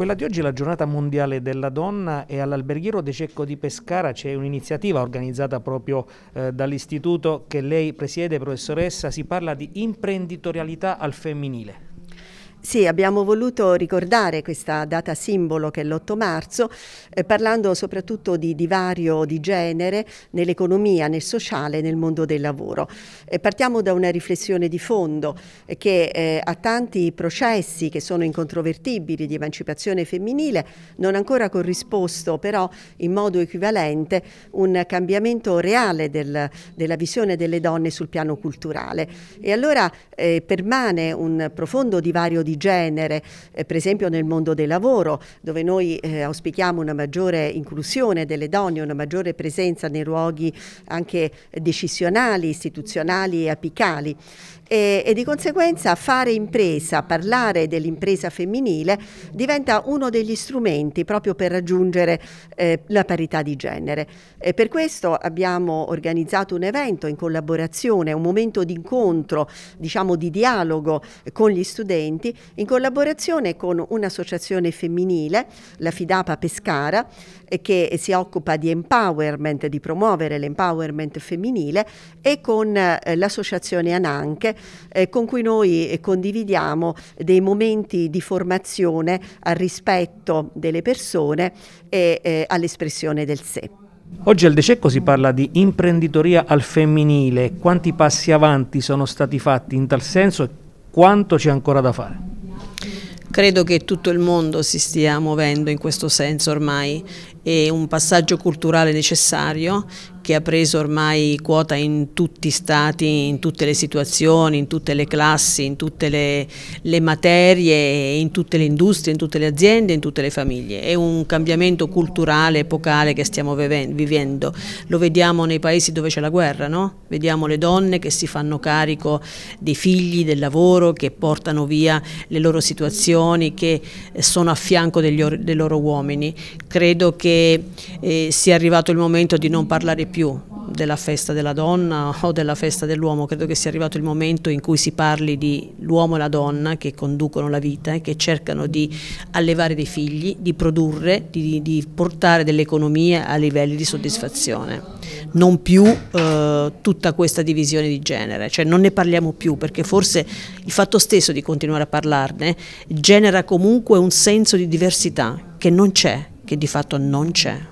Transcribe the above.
Quella di oggi è la giornata mondiale della donna e all'alberghiero De Cecco di Pescara c'è un'iniziativa organizzata proprio eh, dall'istituto che lei presiede, professoressa, si parla di imprenditorialità al femminile. Sì, abbiamo voluto ricordare questa data simbolo che è l'8 marzo, eh, parlando soprattutto di divario di genere nell'economia, nel sociale, nel mondo del lavoro. Eh, partiamo da una riflessione di fondo eh, che eh, a tanti processi che sono incontrovertibili di emancipazione femminile non ha ancora corrisposto però in modo equivalente un cambiamento reale del, della visione delle donne sul piano culturale. E allora eh, permane un profondo divario di di genere, eh, per esempio nel mondo del lavoro, dove noi eh, auspichiamo una maggiore inclusione delle donne, una maggiore presenza nei luoghi anche decisionali, istituzionali e apicali e, e di conseguenza fare impresa, parlare dell'impresa femminile diventa uno degli strumenti proprio per raggiungere eh, la parità di genere. E per questo abbiamo organizzato un evento in collaborazione, un momento di incontro, diciamo di dialogo con gli studenti, in collaborazione con un'associazione femminile, la Fidapa Pescara, eh, che si occupa di empowerment, di promuovere l'empowerment femminile e con eh, l'associazione Ananche eh, con cui noi eh, condividiamo dei momenti di formazione al rispetto delle persone e eh, all'espressione del sé. Oggi al Dececco si parla di imprenditoria al femminile, quanti passi avanti sono stati fatti in tal senso e quanto c'è ancora da fare? Credo che tutto il mondo si stia muovendo in questo senso ormai, è un passaggio culturale necessario che ha preso ormai quota in tutti gli stati, in tutte le situazioni, in tutte le classi, in tutte le, le materie, in tutte le industrie, in tutte le aziende, in tutte le famiglie. È un cambiamento culturale, epocale che stiamo vivendo. Lo vediamo nei paesi dove c'è la guerra, no? vediamo le donne che si fanno carico dei figli, del lavoro, che portano via le loro situazioni, che sono a fianco degli, dei loro uomini. Credo che eh, sia arrivato il momento di non parlare più della festa della donna o della festa dell'uomo, credo che sia arrivato il momento in cui si parli di l'uomo e la donna che conducono la vita, eh, che cercano di allevare dei figli, di produrre, di, di portare dell'economia a livelli di soddisfazione, non più eh, tutta questa divisione di genere, cioè non ne parliamo più perché forse il fatto stesso di continuare a parlarne genera comunque un senso di diversità che non c'è, che di fatto non c'è.